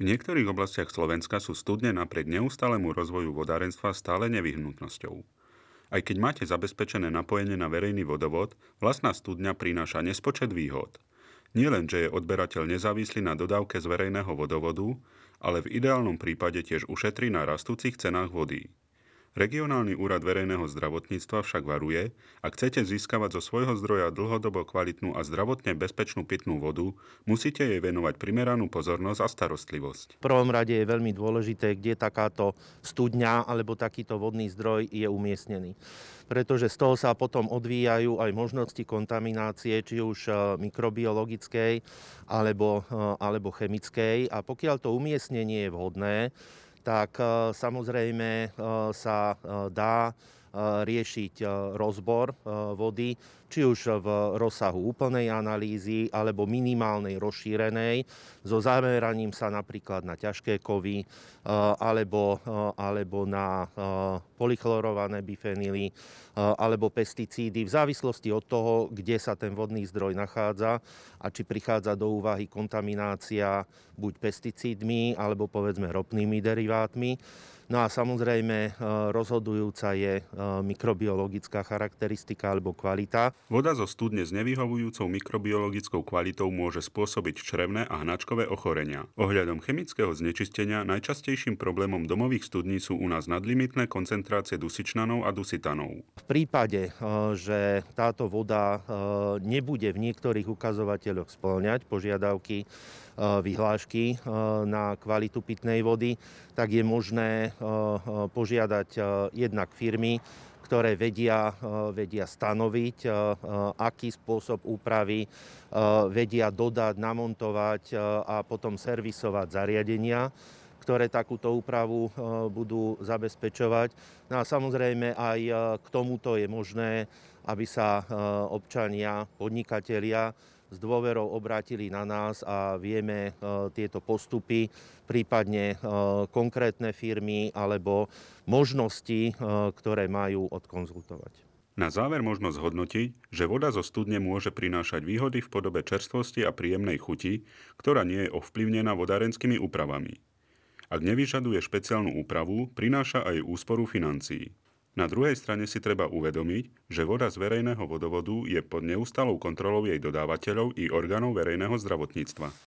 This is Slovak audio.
V niektorých oblastiach Slovenska sú studne napriek neustálemu rozvoju vodárenstva stále nevyhnutnosťou. Aj keď máte zabezpečené napojenie na verejný vodovod, vlastná studňa prináša nespočet výhod. Nie len, že je odberateľ nezávislý na dodávke z verejného vodovodu, ale v ideálnom prípade tiež ušetrí na rastúcich cenách vody. Regionálny úrad verejného zdravotníctva však varuje, ak chcete získavať zo svojho zdroja dlhodobo kvalitnú a zdravotne bezpečnú pitnú vodu, musíte jej venovať primeranú pozornosť a starostlivosť. V prvom rade je veľmi dôležité, kde takáto studňa alebo takýto vodný zdroj je umiestnený pretože z toho sa potom odvíjajú aj možnosti kontaminácie, či už e, mikrobiologickej alebo, e, alebo chemickej. A pokiaľ to umiestnenie je vhodné, tak eh, samozrejme eh, sa eh, dá Eh, riešiť eh, rozbor eh, vody, či už v rozsahu úplnej analýzy alebo minimálnej rozšírenej, so zameraním sa napríklad na ťažké kovy alebo, alebo na polychlorované bifenily alebo pesticídy, v závislosti od toho, kde sa ten vodný zdroj nachádza a či prichádza do úvahy kontaminácia buď pesticídmi alebo povedzme ropnými derivátmi. No a samozrejme e, rozhodujúca je e, mikrobiologická charakteristika alebo kvalita. Voda zo studne s nevyhovujúcou mikrobiologickou kvalitou môže spôsobiť črevné a hnačkové ochorenia. Ohľadom chemického znečistenia najčastejším problémom domových studní sú u nás nadlimitné koncentrácie dusičnanov a dusitanov. V prípade, e, že táto voda nebude v niektorých ukazovateľoch spĺňať požiadavky vyhlášky na kvalitu pitnej vody, tak je možné Eh, eh, požiadať eh, jednak firmy, ktoré vedia, vedia stanoviť, aký spôsob úpravy vedia dodať, namontovať a potom servisovať zariadenia ktoré takúto úpravu budú zabezpečovať. No a samozrejme aj k tomuto je možné, aby sa občania, podnikatelia s dôverou obrátili na nás a vieme e, tieto postupy, prípadne e, konkrétne firmy alebo možnosti, e, ktoré majú odkonzultovať. Na záver možno zhodnotiť, že voda zo studne môže prinášať výhody v podobe čerstvosti a príjemnej chuti, ktorá nie je ovplyvnená vodárenskými úpravami. Ak nevyžaduje špeciálnu úpravu, prináša aj úsporu financií. Na druhej strane si treba uvedomiť, že voda z verejného vodovodu je pod neustalou kontrolou jej dodávateľov i orgánov verejného zdravotníctva.